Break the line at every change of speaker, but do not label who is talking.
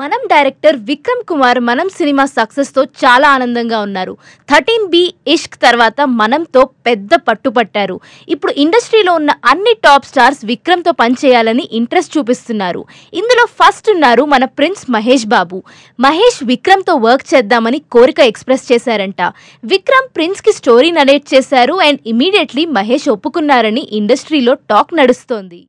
మనం డైరెక్టర్ విక్రమ్ కుమార్
మనం సినిమా సక్సెస్తో చాలా ఆనందంగా ఉన్నారు థర్టీన్ బి ఇష్క్ తర్వాత మనంతో పెద్ద పట్టుపట్టారు ఇప్పుడు ఇండస్ట్రీలో ఉన్న అన్ని టాప్ స్టార్స్ విక్రమ్తో పనిచేయాలని ఇంట్రెస్ట్ చూపిస్తున్నారు ఇందులో ఫస్ట్ ఉన్నారు మన ప్రిన్స్ మహేష్ బాబు మహేష్ విక్రమ్తో వర్క్ చేద్దామని కోరిక ఎక్స్ప్రెస్ చేశారంట విక్రమ్ ప్రిన్స్కి స్టోరీ నరేట్ చేశారు అండ్ ఇమీడియట్లీ మహేష్ ఒప్పుకున్నారని ఇండస్ట్రీలో టాక్ నడుస్తోంది